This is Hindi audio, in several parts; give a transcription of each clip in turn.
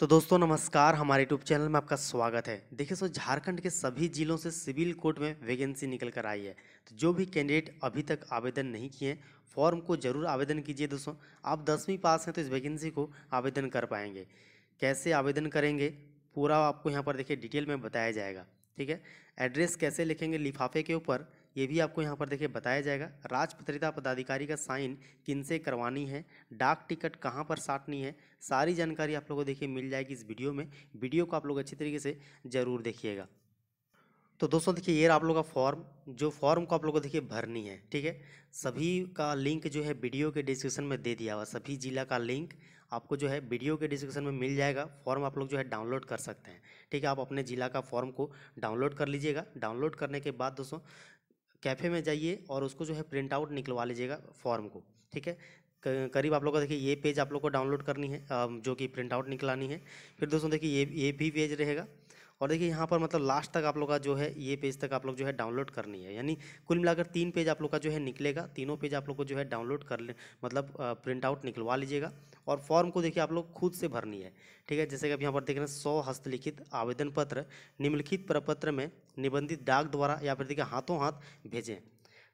तो दोस्तों नमस्कार हमारे यूट्यूब चैनल में आपका स्वागत है देखिए सो झारखंड के सभी जिलों से सिविल कोर्ट में वैकेंसी निकल कर आई है तो जो भी कैंडिडेट अभी तक आवेदन नहीं किए फॉर्म को जरूर आवेदन कीजिए दोस्तों आप दसवीं पास हैं तो इस वैकेंसी को आवेदन कर पाएंगे कैसे आवेदन करेंगे पूरा आपको यहाँ पर देखिए डिटेल में बताया जाएगा ठीक है एड्रेस कैसे लिखेंगे लिफाफे के ऊपर ये भी आपको यहाँ पर देखिए बताया जाएगा राजपत्रिता पदाधिकारी का साइन किन से करवानी है डाक टिकट कहाँ पर साटनी है सारी जानकारी आप लोगों को देखिए मिल जाएगी इस वीडियो में वीडियो को आप लोग अच्छी तरीके से ज़रूर देखिएगा तो दोस्तों देखिए ये आप लोग का फॉर्म जो फॉर्म को आप लोगों को देखिए भरनी है ठीक है सभी का लिंक जो है वीडियो के डिस्क्रिप्शन में दे दिया हुआ सभी ज़िला का लिंक आपको जो है वीडियो के डिस्क्रिप्शन में मिल जाएगा फॉर्म आप लोग जो है डाउनलोड कर सकते हैं ठीक है आप अपने ज़िला का फॉर्म को डाउनलोड कर लीजिएगा डाउनलोड करने के बाद दोस्तों कैफ़े में जाइए और उसको जो है प्रिंट आउट निकलवा लीजिएगा फॉर्म को ठीक है करीब आप लोग का देखिए ये पेज आप लोग को डाउनलोड करनी है जो कि प्रिंट आउट निकलानी है फिर दोस्तों देखिए ये ये भी पेज रहेगा और देखिए यहाँ पर मतलब लास्ट तक आप लोग का जो है ये पेज तक आप लोग जो है डाउनलोड करनी है यानी कुल मिलाकर तीन पेज आप लोग का जो है निकलेगा तीनों पेज आप लोग को जो है डाउनलोड कर ले मतलब प्रिंट आउट निकलवा लीजिएगा और फॉर्म को देखिए आप लोग खुद से भरनी है ठीक है जैसे कि आप यहाँ पर देख रहे हैं सौ हस्तलिखित आवेदन पत्र निम्नलिखित प्रपत्र में निबंधित डाक द्वारा या फिर देखिए हाथों हाथ भेजें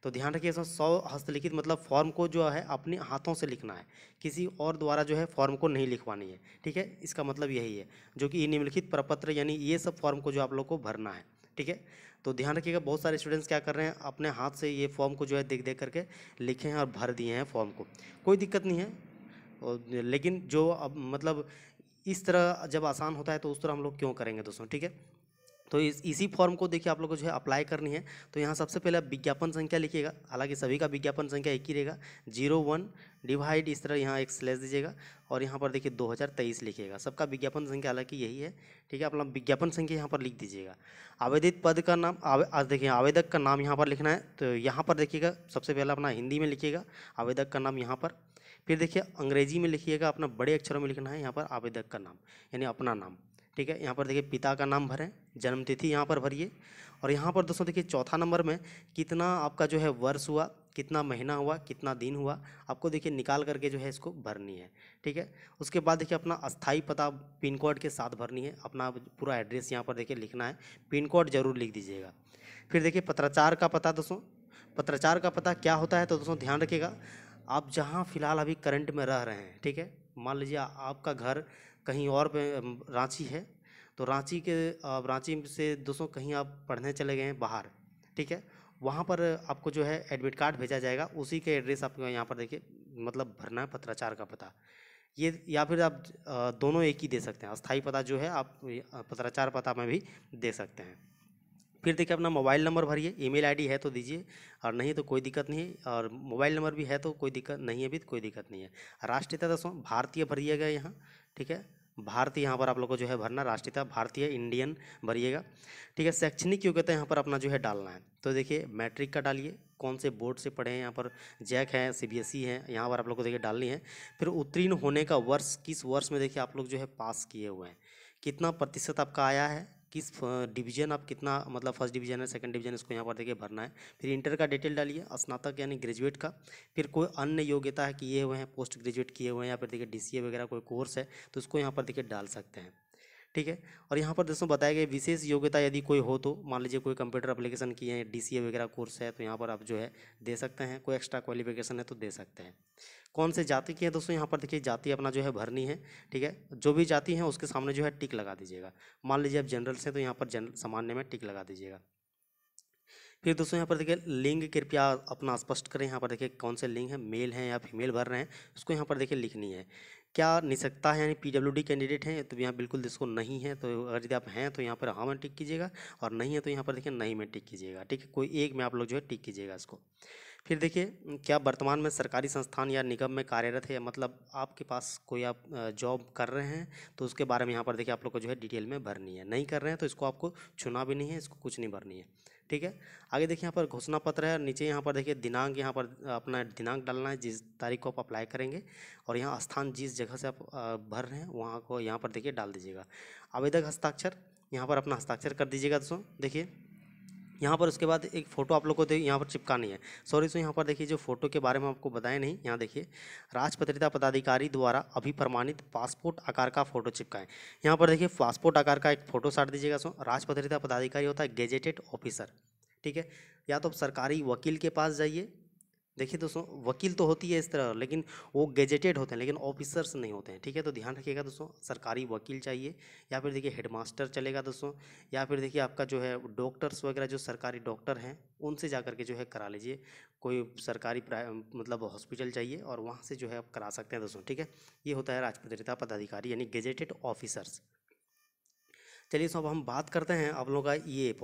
तो ध्यान रखिए इसमें सौ हस्तलिखित मतलब फॉर्म को जो है अपने हाथों से लिखना है किसी और द्वारा जो है फॉर्म को नहीं लिखवानी है ठीक है इसका मतलब यही है जो कि निम्नलिखित प्रपत्र यानी ये सब फॉर्म को जो आप लोग को भरना है ठीक है तो ध्यान रखिएगा बहुत सारे स्टूडेंट्स क्या कर रहे हैं अपने हाथ से ये फॉर्म को जो है देख देख करके लिखे हैं और भर दिए हैं फॉर्म को कोई दिक्कत नहीं है और लेकिन जो अब मतलब इस तरह जब आसान होता है तो उस तरह हम लोग क्यों करेंगे दोस्तों ठीक है तो इस इसी फॉर्म को देखिए आप लोग को जो है अप्लाई करनी है तो यहाँ सबसे पहले आप विज्ञापन संख्या लिखिएगा हालांकि सभी का विज्ञापन संख्या एक ही रहेगा जीरो वन डिवाइड इस तरह यहाँ एक स्लेस दीजिएगा और यहाँ पर देखिए 2023 लिखिएगा सबका विज्ञापन संख्या हालांकि यही है ठीक है आप लोग विज्ञापन संख्या यहाँ पर लिख दीजिएगा आवेदित पद का नाम आवे, आज देखिए आवेदक का नाम यहाँ पर लिखना है तो यहाँ पर देखिएगा सबसे पहले अपना हिंदी में लिखिएगा आवेदक का नाम यहाँ पर फिर देखिए अंग्रेजी में लिखिएगा अपना बड़े अक्षरों में लिखना है यहाँ पर आवेदक का नाम यानी अपना नाम ठीक है यहाँ पर देखिए पिता का नाम भरें जन्मतिथि यहाँ पर भरिए और यहाँ पर दोस्तों देखिए चौथा नंबर में कितना आपका जो है वर्ष हुआ कितना महीना हुआ कितना दिन हुआ आपको देखिए निकाल करके जो है इसको भरनी है ठीक है उसके बाद देखिए अपना अस्थाई पता पिन कोड के साथ भरनी है अपना पूरा एड्रेस यहाँ पर देखिए लिखना है पिन कोड जरूर लिख दीजिएगा फिर देखिए पत्राचार का पता दोस्तों पत्राचार का पता क्या होता है तो दोस्तों ध्यान रखिएगा आप जहाँ फिलहाल अभी करंट में रह रहे हैं ठीक है मान लीजिए आपका घर कहीं और पे रांची है तो रांची के आप रांची से दोस्तों कहीं आप पढ़ने चले गए हैं बाहर ठीक है वहाँ पर आपको जो है एडमिट कार्ड भेजा जाएगा उसी के एड्रेस आपको यहाँ पर देखिए मतलब भरना है पत्राचार का पता ये या फिर आप दोनों एक ही दे सकते हैं अस्थाई पता जो है आप पत्राचार पता में भी दे सकते हैं फिर देखिए अपना मोबाइल नंबर भरिए ईमेल आईडी है तो दीजिए और नहीं तो कोई दिक्कत नहीं है और मोबाइल नंबर भी है तो कोई दिक्कत नहीं है भी तो कोई दिक्कत नहीं है राष्ट्रीयता दसों भारतीय भरिएगा यहाँ ठीक है भारतीय यहाँ पर आप लोग को जो है भरना राष्ट्रीयता भारतीय इंडियन भरिएगा ठीक है शैक्षणिक योग्यता यहाँ पर अपना जो है डालना है तो देखिए मैट्रिक का डालिए कौन से बोर्ड से पढ़े हैं यहाँ पर जैक है सी बी एस ई है यहाँ पर आप लोग को देखिए डालनी है फिर उत्तीर्ण होने का वर्ष किस वर्ष में देखिए आप लोग जो है पास किए हुए हैं कितना प्रतिशत आपका आया है किस डिवीजन आप कितना मतलब फर्स्ट डिवीजन है सेकंड डिवीजन इसको यहाँ पर देखिए भरना है फिर इंटर का डिटेल डालिए स्नातक यानी ग्रेजुएट का फिर कोई अन्य योग्यता है किए हुए हैं पोस्ट ग्रेजुएट किए हुए हैं या फिर देखिए डी वगैरह कोई कोर्स है तो उसको यहाँ पर देखिए डाल सकते हैं ठीक है और यहाँ पर दोस्तों बताया गया विशेष योग्यता यदि कोई हो तो मान लीजिए कोई कंप्यूटर अप्लीकेशन की है डी वगैरह कोर्स है तो यहाँ पर आप जो है दे सकते हैं कोई एक्स्ट्रा क्वालिफिकेशन है तो दे सकते हैं कौन से जाति की है दोस्तों यहाँ पर देखिए जाति अपना जो है भरनी है ठीक है जो भी जाति है उसके सामने जो है टिक लगा दीजिएगा मान लीजिए आप जनरल से तो यहाँ पर जनरल सामान्य में टिक लगा दीजिएगा फिर दोस्तों यहाँ पर देखिए लिंग कृपया अपना स्पष्ट करें यहाँ पर देखिए कौन से लिंग है मेल है या फीमेल भर रहे हैं उसको यहाँ पर देखिए लिखनी है क्या निसकता है यानी पीडब्ल्यूडी कैंडिडेट हैं तो यहाँ बिल्कुल इसको नहीं है तो अगर यदि आप हैं तो यहाँ पर हाँ में टिक कीजिएगा और नहीं है तो यहाँ पर देखिए नहीं में टिक कीजिएगा ठीक है कोई एक में आप लोग जो है टिक कीजिएगा इसको फिर देखिए क्या वर्तमान में सरकारी संस्थान या निगम में कार्यरत है मतलब आपके पास कोई आप जॉब कर रहे हैं तो उसके बारे में यहाँ पर देखिए आप लोग को जो है डिटेल में भरनी है नहीं कर रहे हैं तो इसको आपको चुना भी नहीं है इसको कुछ नहीं भरनी है ठीक है आगे देखिए यहाँ पर घोषणा पत्र है नीचे यहाँ पर देखिए दिनांक यहाँ पर अपना दिनांक डालना है जिस तारीख को आप अप्लाई करेंगे और यहाँ स्थान जिस जगह से आप भर रहे हैं वहाँ को यहाँ पर देखिए डाल दीजिएगा आवेदक हस्ताक्षर यहाँ पर अपना हस्ताक्षर कर दीजिएगा दोस्तों देखिए यहाँ पर उसके बाद एक फ़ोटो आप लोग को यहाँ पर चिपकानी है सॉरी सो यहाँ पर देखिए जो फोटो के बारे में आपको बताए नहीं यहाँ देखिए राजपत्रिता पदाधिकारी द्वारा अभी प्रमाणित पासपोर्ट आकार का फ़ोटो चिपकाएं यहाँ पर देखिए पासपोर्ट आकार का एक फ़ोटो साट दीजिएगा सो राजपत्रिता पदाधिकारी होता है गेजेटेड ऑफिसर ठीक है या तो आप सरकारी वकील के पास जाइए देखिए दोस्तों वकील तो होती है इस तरह लेकिन वो गेजेटेड होते हैं लेकिन ऑफिसर्स नहीं होते हैं ठीक है तो ध्यान रखिएगा दोस्तों सरकारी वकील चाहिए या फिर देखिए हेडमास्टर चलेगा दोस्तों या फिर देखिए आपका जो है डॉक्टर्स वगैरह जो सरकारी डॉक्टर हैं उनसे जा करके जो है करा लीजिए कोई सरकारी मतलब हॉस्पिटल चाहिए और वहाँ से जो है आप करा सकते हैं दोस्तों ठीक है ये होता है राजपत्रिता पदाधिकारी यानी गेजेटेड ऑफिसर्स चलिए दोस्तों अब हम बात करते हैं आप लोगों का ये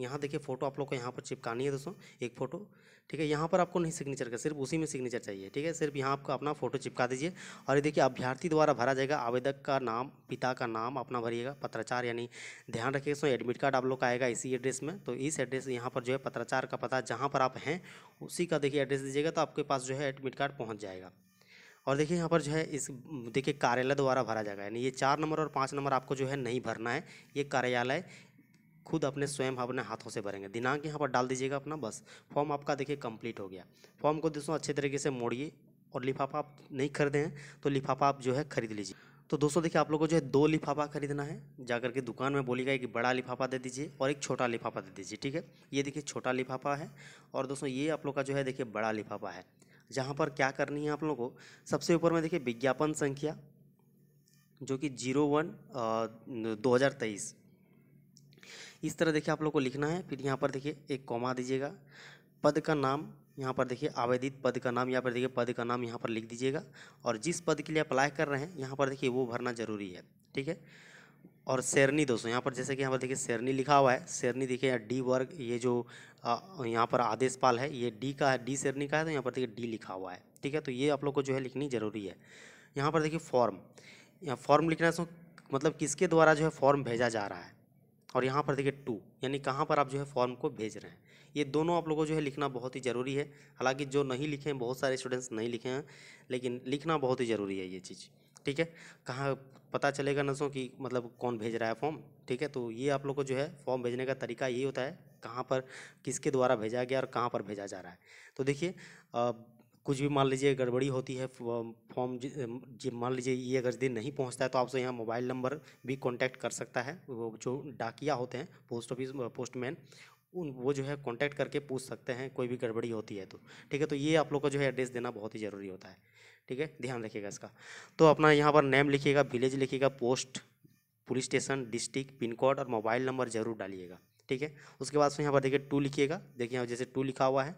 यहाँ देखिए फ़ोटो आप लोग को यहाँ पर चिपकानी है दोस्तों एक फ़ोटो ठीक है यहाँ पर आपको नहीं सिग्नेचर का सिर्फ उसी में सिग्नेचर चाहिए ठीक है सिर्फ यहाँ आपको अपना फोटो चिपका दीजिए और ये देखिए अभ्यर्थी द्वारा भरा जाएगा आवेदक का नाम पिता का नाम अपना भरिएगा पत्राचार यानी ध्यान रखिए सो एडमिट कार्ड आप लोग का आएगा इसी एड्रेस में तो इस एड्रेस यहाँ पर जो है पत्राचार का पता जहाँ पर आप हैं उसी का देखिए एड्रेस दीजिएगा तो आपके पास जो है एडमिट कार्ड पहुँच जाएगा और देखिए यहाँ पर जो है इस देखिए कार्यालय द्वारा भरा जाएगा यानी ये चार नंबर और पाँच नंबर आपको जो है नहीं भरना है ये कार्यालय खुद अपने स्वयं अपने हाथों से भरेंगे दिनांक यहाँ पर डाल दीजिएगा अपना बस फॉर्म आपका देखिए कंप्लीट हो गया फॉर्म को दोस्तों अच्छे तरीके से मोड़िए और लिफाफा आप नहीं खरीदे हैं तो लिफाफा आप जो है खरीद लीजिए तो दोस्तों देखिए आप लोग को जो है दो लिफाफा खरीदना है जाकर के दुकान में बोलिएगा एक बड़ा लिफाफा दे दीजिए और एक छोटा लिफाफा दे दीजिए ठीक है ये देखिए छोटा लिफाफा है और दोस्तों ये आप लोग का जो है देखिए बड़ा लिफाफा है जहाँ पर क्या करनी है आप लोगों को सबसे ऊपर में देखिए विज्ञापन संख्या जो कि जीरो वन दो हज़ार तेईस इस तरह देखिए आप लोग को लिखना है फिर यहाँ पर देखिए एक कॉमा दीजिएगा पद का नाम यहाँ पर देखिए आवेदित पद का नाम यहाँ पर देखिए पद का नाम यहाँ पर लिख दीजिएगा और जिस पद के लिए अप्लाई कर रहे हैं यहाँ पर देखिए वो भरना जरूरी है ठीक है और शेरनी दोस्तों यहाँ पर जैसे कि यहाँ पर देखिए शेरनी लिखा हुआ है शेरनी देखिए डी वर्ग ये जो यहाँ पर आदेश पाल है ये डी का है डी शेरनी का है तो यहाँ पर देखिए डी लिखा हुआ है ठीक है तो ये आप लोग को जो है लिखनी ज़रूरी है यहाँ पर देखिए फॉर्म यहाँ फॉर्म लिखना मतलब किसके द्वारा जो है फॉर्म भेजा जा रहा है और यहाँ पर देखिए टू यानी कहाँ पर आप जो है फॉर्म को भेज रहे हैं ये दोनों आप लोगों को जो है लिखना बहुत ही ज़रूरी है हालांकि जो नहीं लिखे हैं बहुत सारे स्टूडेंट्स नहीं लिखे हैं लेकिन लिखना बहुत ही ज़रूरी है ये चीज़ ठीक है कहाँ पता चलेगा नसों कि मतलब कौन भेज रहा है फॉर्म ठीक है तो ये आप लोग को जो है फॉर्म भेजने का तरीका यही होता है कहाँ पर किसके द्वारा भेजा गया और कहाँ पर भेजा जा रहा है तो देखिए कुछ भी मान लीजिए गड़बड़ी होती है फॉर्म जी मान लीजिए ये अगर दिन नहीं पहुंचता है तो आपसे यहाँ मोबाइल नंबर भी कांटेक्ट कर सकता है वो जो डाकिया होते हैं पोस्ट ऑफिस पोस्टमैन उन वो जो है कांटेक्ट करके पूछ सकते हैं कोई भी गड़बड़ी होती है तो ठीक है तो ये आप लोग का जो है एड्रेस देना बहुत ही ज़रूरी होता है ठीक है ध्यान रखिएगा इसका तो अपना यहाँ पर नेम लिखिएगा विलेज लिखिएगा post police station district pin code और मोबाइल नंबर ज़रूर डालिएगा ठीक है उसके बाद से यहाँ पर देखिए टू लिखिएगा देखिए यहाँ जैसे टू लिखा हुआ है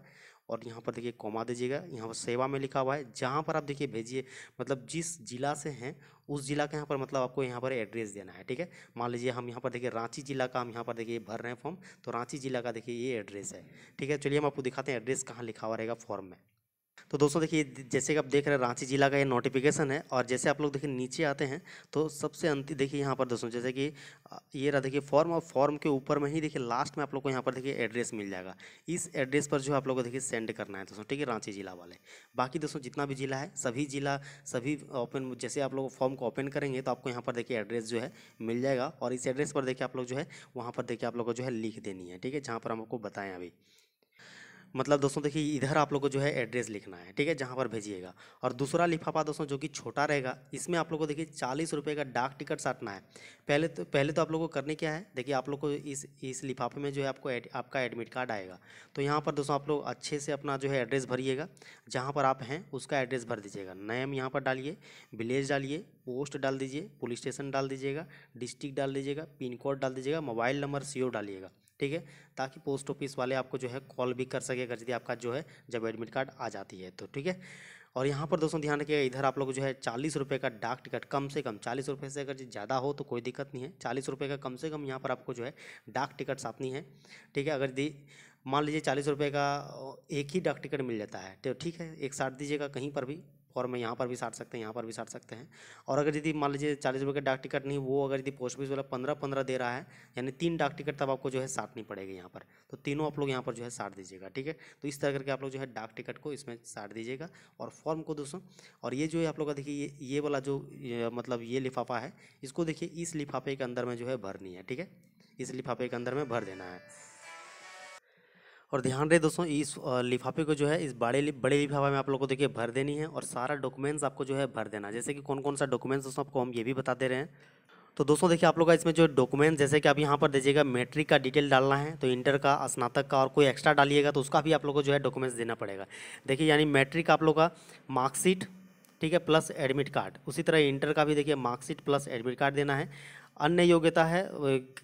और यहाँ पर देखिए कोमा दीजिएगा यहाँ पर सेवा में लिखा हुआ है जहाँ पर आप देखिए भेजिए मतलब जिस जिला से हैं उस जिला के यहाँ पर मतलब आपको यहाँ पर एड्रेस देना है ठीक है मान लीजिए हम यहाँ पर देखिए रांची जिला का हम यहाँ पर देखिए भर रहे हैं फॉर्म तो रांची जिला का देखिए ये एड्रेस है ठीक है चलिए हम आपको दिखाते हैं एड्रेस कहाँ लिखा हुआ रहेगा फॉर्म में तो दोस्तों देखिए जैसे कि आप देख रहे हैं रांची जिला का ये नोटिफिकेशन है और जैसे आप लोग देखिए नीचे आते हैं तो सबसे अंतिम देखिए यहाँ पर दोस्तों जैसे कि ये रहा देखिए फॉर्म और फॉर्म के ऊपर में ही देखिए लास्ट में आप लोग को यहाँ पर देखिए एड्रेस मिल जाएगा इस एड्रेस पर जो आप लोग को देखिए सेंड करना है दोस्तों ठीक है रांची जिला वाले बाकी दोस्तों जितना भी जिला है सभी जिला सभी ओपन जैसे आप लोग फॉर्म को ओपन करेंगे तो आपको यहाँ पर देखिए एड्रेस जो है मिल जाएगा और इस एड्रेस पर देखिए आप लोग जो है वहाँ पर देखिए आप लोग को जो है लिख देनी है ठीक है जहाँ पर हम आपको बताएँ अभी मतलब दोस्तों देखिए इधर आप लोग को जो है एड्रेस लिखना है ठीक है जहाँ पर भेजिएगा और दूसरा लिफाफा दोस्तों जो कि छोटा रहेगा इसमें आप लोग को देखिए चालीस रुपये का डाक टिकट साटना है पहले तो पहले तो आप लोग को करने क्या है देखिए आप लोग को इस इस लिफाफे में जो है आपको एड, आपका एडमिट कार्ड आएगा तो यहाँ पर दोस्तों आप लोग अच्छे से अपना जो है एड्रेस भरिएगा जहाँ पर आप हैं उसका एड्रेस भर दीजिएगा नैम यहाँ पर डालिए विलेज डालिए पोस्ट डाल दीजिए पुलिस स्टेशन डाल दीजिएगा डिस्ट्रिक्ट डाल दीजिएगा पिन कोड डाल दीजिएगा मोबाइल नंबर सी डालिएगा ठीक है ताकि पोस्ट ऑफिस वाले आपको जो है कॉल भी कर सके अगर यदि आपका जो है जब एडमिट कार्ड आ जाती है तो ठीक है और यहाँ पर दोस्तों ध्यान रखिएगा इधर आप लोग जो है चालीस रुपये का डाक टिकट कम से कम चालीस रुपये से अगर ज़्यादा हो तो कोई दिक्कत नहीं है चालीस रुपये का कम से कम यहाँ पर आपको जो है डाक टिकट साथनी है ठीक है अगर यदि मान लीजिए चालीस रुपये का एक ही डाक टिकट मिल जाता है तो ठीक है एक साथ दीजिएगा कहीं पर भी और में यहाँ पर भी साट सकते हैं यहाँ पर भी साट सकते हैं और अगर यदि मान लीजिए चालीस रुपये का डाक टिकट नहीं वो अगर यदि पोस्ट ऑफिस वाला पंद्रह पंद्रह दे रहा है यानी तीन डाक टिकट तब आपको जो है साटनी पड़ेगी यहाँ पर तो तीनों आप लोग यहाँ पर जो है साट दीजिएगा ठीक है तो इस तरह करके आप लोग जो है डाक टिकट को इसमें साट दीजिएगा और फॉर्म को दोस्तों और ये जो है आप लोग का देखिए ये ये वाला जो मतलब ये लिफाफा है इसको देखिए इस लिफाफे के अंदर में जो है भरनी है ठीक है इस लिफाफे के अंदर में भर देना है और ध्यान रहे दोस्तों इस लिफाफे को जो है इस बड़े बड़े लिफाफे में आप लोग को देखिए भर देनी है और सारा डॉक्यूमेंट्स आपको जो है भर देना जैसे कि कौन कौन सा डॉक्यूमेंट्स दोस्तों आपको हम ये भी बता दे रहे हैं तो दोस्तों देखिए आप लोग का इसमें जो डॉक्यूमेंट जैसे कि आप यहाँ पर दीजिएगा मैट्रिक का डिटेल डालना है तो इंटर का स्नातक का और कोई एक्स्ट्रा डालिएगा तो उसका भी आप लोग को जो है डॉक्यूमेंट्स देना पड़ेगा देखिए यानी मैट्रिक आप लोग का मार्कशीट ठीक है प्लस एडमिट कार्ड उसी तरह इंटर का भी देखिए मार्कशीट प्लस एडमिट कार्ड देना है अन्य योग्यता है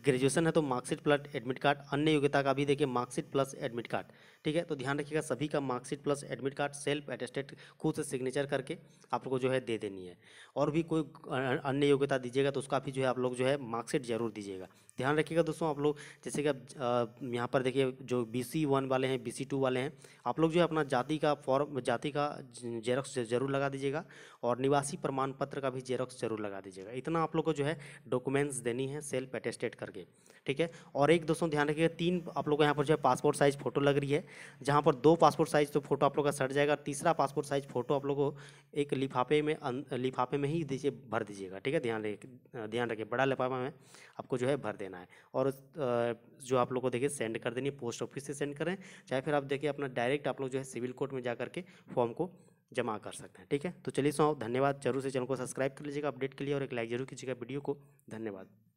ग्रेजुएशन है तो मार्कशीट प्लस एडमिट कार्ड अन्य योग्यता का भी देखिए मार्कशीट प्लस एडमिट कार्ड ठीक है तो ध्यान रखिएगा सभी का marksheet plus admit card self attested खुद से सिग्नेचर करके आप को जो है दे देनी है और भी कोई अन्य योग्यता दीजिएगा तो उसका भी जो है आप लोग जो है मार्कशीट जरूर दीजिएगा ध्यान रखिएगा दोस्तों आप लोग जैसे कि यहाँ पर देखिए जो बी सी वन वाले हैं बी सी टू वाले हैं आप लोग जो है अपना जाति का फॉर्म जाति का जेरोक्स जरूर लगा दीजिएगा और निवासी प्रमाण पत्र का भी जेरोक्स जरूर लगा दीजिएगा इतना आप लोग को जो है डॉक्यूमेंट डॉक्यूमेंट्स देनी है सेल्फ अटेस्टेड करके ठीक है और एक दोस्तों ध्यान रखिएगा तीन आप लोगों को यहाँ पर जो है पासपोर्ट साइज़ फ़ोटो लग रही है जहाँ पर दो पासपोर्ट साइज़ तो फोटो आप लोग का सट जाएगा तीसरा पासपोर्ट साइज़ फ़ोटो आप लोगों को एक लिफाफे में अं, लिफाफे में ही दीजिए भर दीजिएगा ठीक है ध्यान ध्यान रखिए बड़ा लिफाफा में आपको जो है भर देना है और जो आप लोग को देखिए सेंड कर देनी है पोस्ट ऑफिस से सेंड करें चाहे फिर आप देखिए अपना डायरेक्ट आप लोग जो है सिविल कोर्ट में जा करके फॉर्म को जमा कर सकते हैं ठीक है तो चलिए सौ धन्यवाद जरूर से चैनल को सब्सक्राइब कर लीजिएगा अपडेट के लिए और एक लाइक जरूर कीजिएगा वीडियो को धन्यवाद